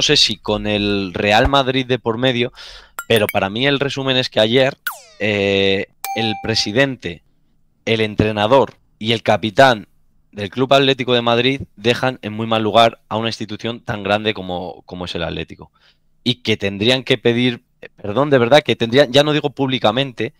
no sé si con el Real Madrid de por medio, pero para mí el resumen es que ayer eh, el presidente, el entrenador y el capitán del Club Atlético de Madrid dejan en muy mal lugar a una institución tan grande como, es el Atlético. Y que tendrían que pedir, perdón, de verdad, que tendrían, ya no digo públicamente,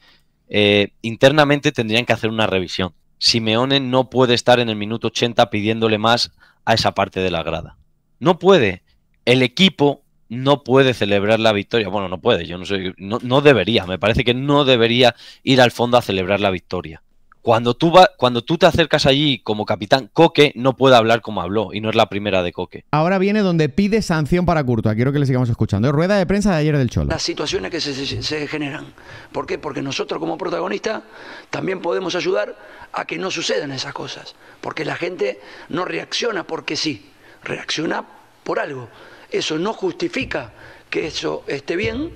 eh, internamente tendrían que hacer una revisión. Simeone no puede estar en el minuto 80 pidiéndole más a esa parte de la grada. No puede el equipo no puede celebrar la victoria. Bueno, no puede, yo no soy. No, debería, me parece que no debería ir al fondo a celebrar la victoria. Cuando tú, va, cuando tú te acercas allí como capitán, Coque no puede hablar como habló y no es la primera de Coque. Ahora viene donde pide sanción para Curto. Quiero que le sigamos escuchando. Rueda de prensa de ayer del Cholo. Las situaciones que se, se generan. ¿Por qué? Porque nosotros como protagonistas también podemos ayudar a que no sucedan esas cosas. Porque la gente no reacciona porque sí, reacciona por algo. Eso no justifica que eso esté bien,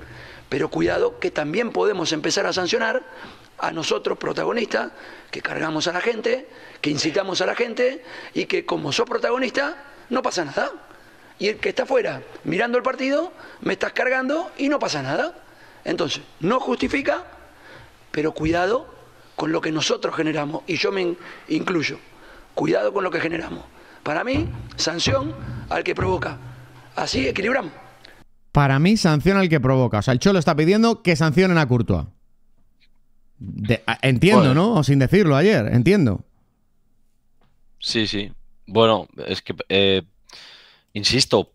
pero cuidado que también podemos empezar a sancionar a nosotros protagonistas, que cargamos a la gente, que incitamos a la gente y que como soy protagonista no pasa nada. Y el que está afuera mirando el partido, me estás cargando y no pasa nada. Entonces, no justifica, pero cuidado con lo que nosotros generamos, y yo me incluyo, cuidado con lo que generamos. Para mí, sanción al que provoca. Así equilibran. Para mí, sanciona el que provoca. O sea, el Cholo está pidiendo que sancionen a Courtois. entiendo, ¿no? O sin decirlo ayer, entiendo. Sí, sí. Bueno, es que, eh, insisto,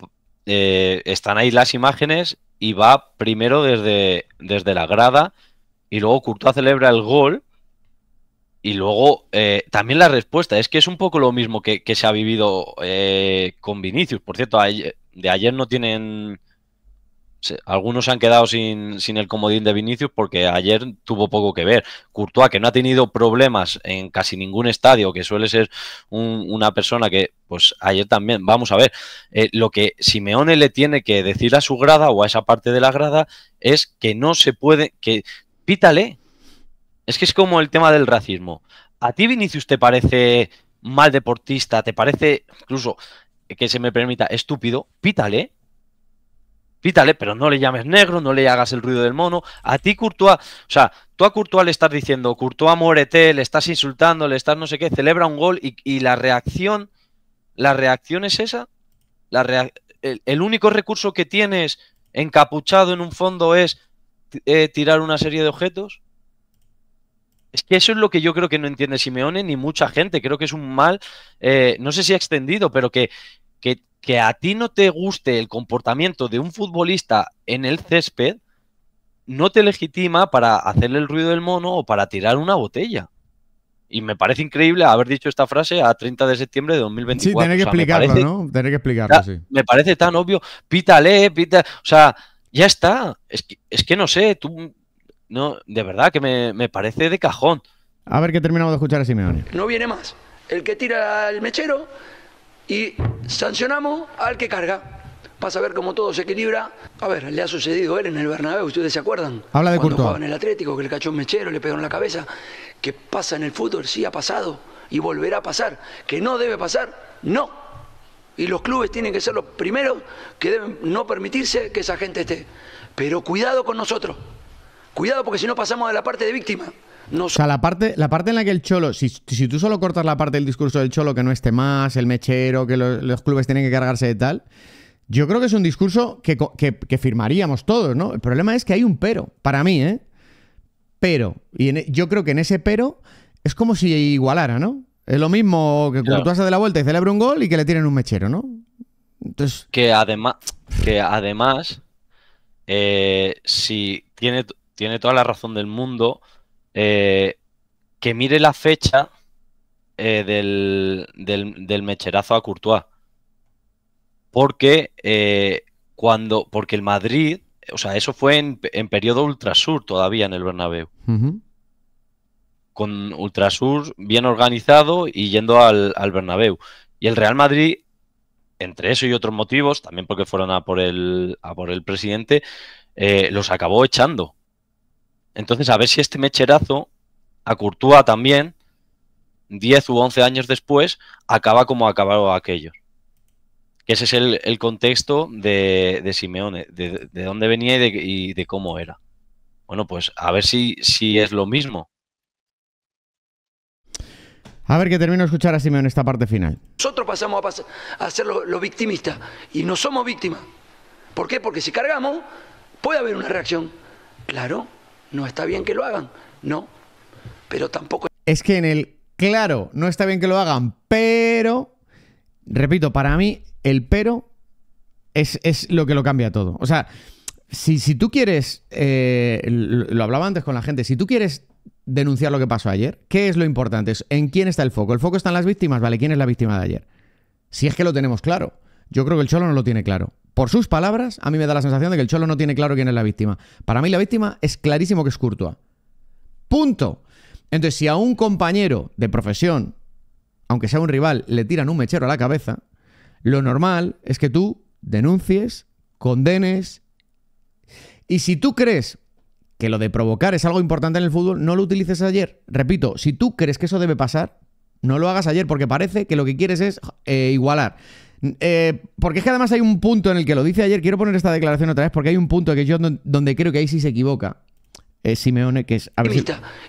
eh, están ahí las imágenes y va primero desde, desde la grada y luego Courtois celebra el gol y luego eh, también la respuesta es que es un poco lo mismo que, se ha vivido con Vinicius. Por cierto, ayer, de ayer no tienen... Algunos se han quedado sin, el comodín de Vinicius porque ayer tuvo poco que ver. Courtois, que no ha tenido problemas en casi ningún estadio, que suele ser una persona que, pues ayer también, vamos a ver, eh, lo que Simeone le tiene que decir a su grada o a esa parte de la grada es que no se puede, que pítale. Es que es como el tema del racismo. ¿A ti Vinicius te parece mal deportista? ¿Te parece incluso que se me permita, estúpido, pítale. Pítale, pero no le llames negro, no le hagas el ruido del mono. A ti, Courtois, o sea, tú a Courtois le estás diciendo, Courtois, muérete, le estás insultando, le estás no sé qué, celebra un gol y, la reacción, la reacción es esa. La el, único recurso que tienes encapuchado en un fondo es eh, tirar una serie de objetos. Es que eso es lo que yo creo que no entiende Simeone ni mucha gente. Creo que es un mal, eh, no sé si ha extendido, pero que, que, que a ti no te guste el comportamiento de un futbolista en el césped, no te legitima para hacerle el ruido del mono o para tirar una botella. Y me parece increíble haber dicho esta frase a 30 de septiembre de 2024. Sí, tiene que explicarlo, ¿no? Tiene que explicarlo, sí. Me parece tan obvio. Pítale, pítale. O sea, ya está. Es que, es que no sé, tú no, de verdad que me, parece de cajón. A ver que terminamos de escuchar a Simeone. No viene más. El que tira el mechero y sancionamos al que carga. Pasa a ver cómo todo se equilibra. A ver, le ha sucedido él en el Bernabéu, ustedes se acuerdan. Habla de Cuando jugaba en el Atlético, que le cachó un mechero, le pegó en la cabeza. Que pasa en el fútbol, sí ha pasado y volverá a pasar. Que no debe pasar, no. Y los clubes tienen que ser los primeros que deben no permitirse que esa gente esté. Pero cuidado con nosotros. Cuidado porque si no pasamos de la parte de víctima. O sea, la parte, la parte en la que el Cholo, si, tú solo cortas la parte del discurso del Cholo, que no esté más, el mechero, que los, clubes tienen que cargarse de tal, yo creo que es un discurso que, firmaríamos todos, ¿no? El problema es que hay un pero, para mí, ¿eh? Pero, y e, yo creo que en ese pero es como si igualara, ¿no? Es lo mismo que cuando tú haces de la vuelta y celebra un gol y que le tiren un mechero, ¿no? Entonces... Que, además que además, eh, si tiene tiene toda la razón del mundo, eh, que mire la fecha eh, del, mecherazo a Courtois. Porque eh, cuando. Porque el Madrid. O sea, eso fue en, periodo Ultrasur todavía en el Bernabéu. Con Ultrasur bien organizado y yendo al, al Bernabéu. Y el Real Madrid, entre eso y otros motivos, también porque fueron a por el, a por el presidente, los acabó echando. Entonces, a ver si este mecherazo, a también, 10 u 11 años después, acaba como acabó aquello. Que ese es el, contexto de, de Simeone, de, dónde venía y de, cómo era. Bueno, pues a ver si, si es lo mismo. A ver que termino de escuchar a Simeone esta parte final. Nosotros pasamos a, ser los lo victimistas y no somos víctimas. ¿Por qué? Porque si cargamos, puede haber una reacción. Claro, ¿No está bien que lo hagan? No. Pero tampoco... Es que en el... Claro, no está bien que lo hagan, pero... Repito, para mí el pero es, lo que lo cambia todo. O sea, si, tú quieres... Eh, lo hablaba antes con la gente, si tú quieres denunciar lo que pasó ayer, ¿qué es lo importante? ¿En quién está el foco? ¿El foco están en las víctimas? Vale, ¿quién es la víctima de ayer? Si es que lo tenemos claro. Yo creo que el Cholo no lo tiene claro. Por sus palabras, a mí me da la sensación de que el Cholo no tiene claro quién es la víctima. Para mí la víctima es clarísimo que es Courtois. Punto. Entonces, si a un compañero de profesión, aunque sea un rival, le tiran un mechero a la cabeza, lo normal es que tú denuncies, condenes. Y si tú crees que lo de provocar es algo importante en el fútbol, no lo utilices ayer. Repito, si tú crees que eso debe pasar, no lo hagas ayer porque parece que lo que quieres es eh, igualar. Eh, porque es que además hay un punto en el que lo dice ayer, quiero poner esta declaración otra vez, porque hay un punto que yo donde creo que ahí sí se equivoca es eh, Simeone, que es... A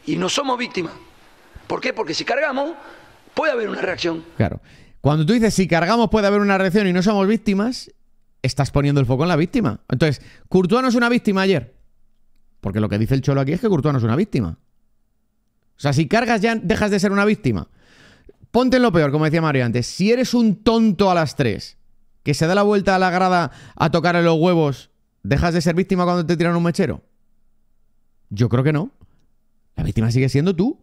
Y no somos víctimas. ¿Por qué? Porque si cargamos, puede haber una reacción. Claro. Cuando tú dices si cargamos puede haber una reacción y no somos víctimas, estás poniendo el foco en la víctima. Entonces, Courtois no es una víctima ayer. Porque lo que dice el Cholo aquí es que Courtois no es una víctima. O sea, si cargas ya dejas de ser una víctima ponte en lo peor, como decía Mario antes. Si eres un tonto a las tres, que se da la vuelta a la grada a tocarle los huevos, ¿dejas de ser víctima cuando te tiran un mechero? Yo creo que no. La víctima sigue siendo tú.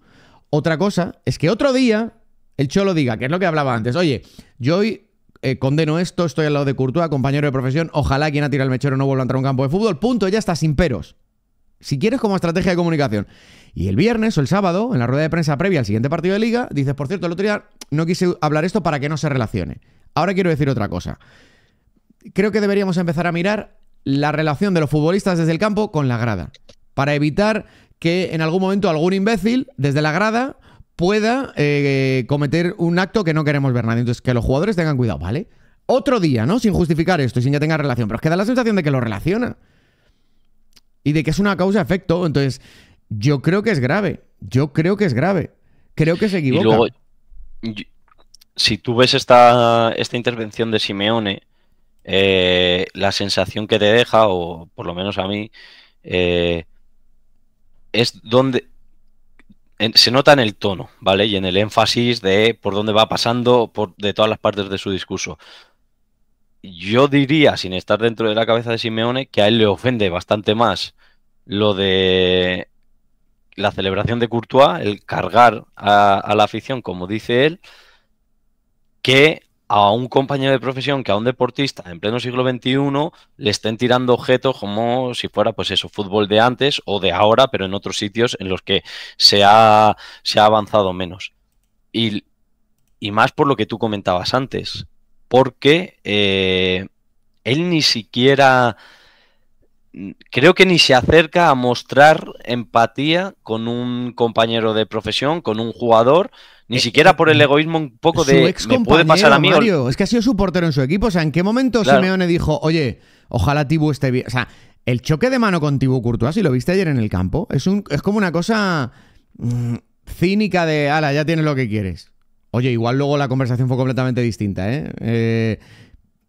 Otra cosa es que otro día el cholo diga, que es lo que hablaba antes, oye, yo hoy eh, condeno esto, estoy al lado de Courtois, compañero de profesión, ojalá quien ha tirado el mechero no vuelva a entrar a un campo de fútbol, punto, ya está, sin peros. Si quieres como estrategia de comunicación. Y el viernes o el sábado, en la rueda de prensa previa al siguiente partido de liga, dices, por cierto, el otro día no quise hablar esto para que no se relacione. Ahora quiero decir otra cosa. Creo que deberíamos empezar a mirar la relación de los futbolistas desde el campo con la grada. Para evitar que en algún momento algún imbécil desde la grada pueda eh, cometer un acto que no queremos ver nadie. Entonces, que los jugadores tengan cuidado, ¿vale? Otro día, ¿no? Sin justificar esto y sin que tenga relación. Pero es que da la sensación de que lo relaciona y de que es una causa-efecto. Entonces, yo creo que es grave. Yo creo que es grave. Creo que se equivoca. Y luego, si tú ves esta, esta intervención de Simeone, eh, la sensación que te deja, o por lo menos a mí, eh, es donde se nota en el tono, ¿vale? Y en el énfasis de por dónde va pasando por, de todas las partes de su discurso yo diría, sin estar dentro de la cabeza de Simeone, que a él le ofende bastante más lo de la celebración de Courtois, el cargar a, la afición, como dice él, que a un compañero de profesión, que a un deportista en pleno siglo XXI le estén tirando objetos como si fuera, pues eso, fútbol de antes o de ahora, pero en otros sitios en los que se ha, avanzado menos. y más por lo que tú comentabas antes porque eh, él ni siquiera, mm, creo que ni se acerca a mostrar empatía con un compañero de profesión, con un jugador, ni eh, siquiera eh, por el mm, egoísmo un poco de me puede pasar a mí. es que ha sido su portero en su equipo. O sea, ¿en qué momento Simeone dijo, oye, ojalá Tibu esté bien? O sea, el choque de mano con Tibu Courtois, si lo viste ayer en el campo, es, un, es como una cosa mm, cínica de, ala, ya tienes lo que quieres. Oye, igual luego la conversación fue completamente distinta, ¿eh? ¿eh?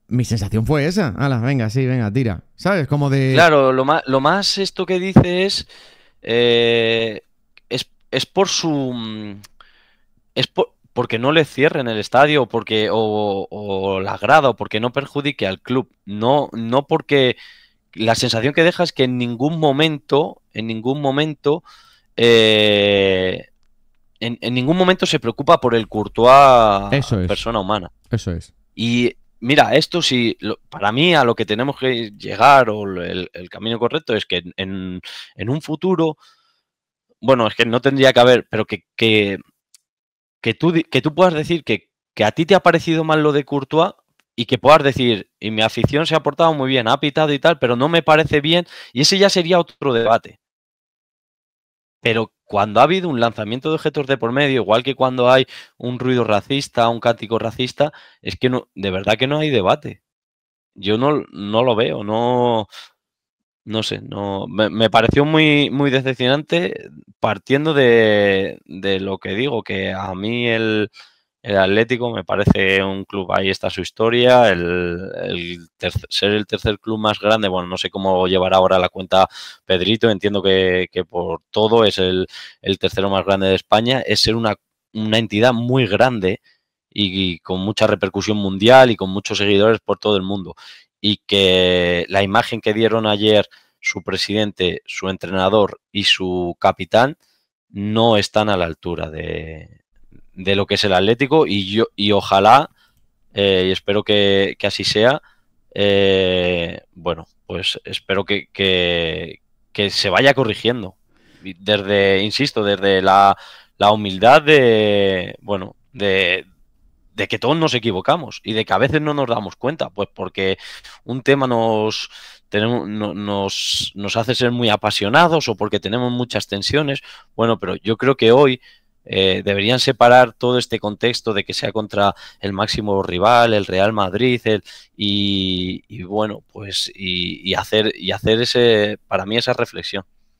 mi sensación fue esa. Ala, venga, sí, venga, tira. ¿Sabes? Como de. Claro, lo más, esto que dice es. Eh, es, por su. Mm, es porque no le cierren el estadio porque, o, la grada o porque no perjudique al club. No, no porque. La sensación que deja es que en ningún momento, en ningún momento, eh, en, ningún momento se preocupa por el Courtois persona humana. Eso es. Y mira, esto sí, para mí a lo que tenemos que llegar o el, camino correcto es que en, un futuro, bueno, es que no tendría que haber, pero que, tú, que tú puedas decir que, que a ti te ha parecido mal lo de Courtois y que puedas decir, y mi afición se ha portado muy bien, ha pitado y tal, pero no me parece bien, y ese ya sería otro debate. Pero cuando ha habido un lanzamiento de objetos de por medio, igual que cuando hay un ruido racista, un cántico racista, es que no, de verdad que no hay debate. Yo no, no lo veo, no, no sé, no, me, pareció muy, muy decepcionante partiendo de lo que digo, que a mí el, el Atlético me parece un club, ahí está su historia, el, ser el tercer club más grande, bueno, no sé cómo llevará ahora la cuenta Pedrito, entiendo que, por todo es el, tercero más grande de España, es ser una, una entidad muy grande y, con mucha repercusión mundial y con muchos seguidores por todo el mundo. Y que la imagen que dieron ayer su presidente, su entrenador y su capitán no están a la altura de, de lo que es el Atlético y yo y ojalá eh, y espero que, así sea. Eh, bueno, pues espero que, que, se vaya corrigiendo. Desde, insisto, desde la, la humildad de, bueno, de, de, que todos nos equivocamos y de que a veces no nos damos cuenta, pues porque un tema nos, tenemos, nos, nos hace ser muy apasionados o porque tenemos muchas tensiones. Bueno, pero yo creo que hoy eh, deberían separar todo este contexto de que sea contra el máximo rival, el Real Madrid, y, bueno, pues y, y, hacer, y hacer ese, para mí esa reflexión.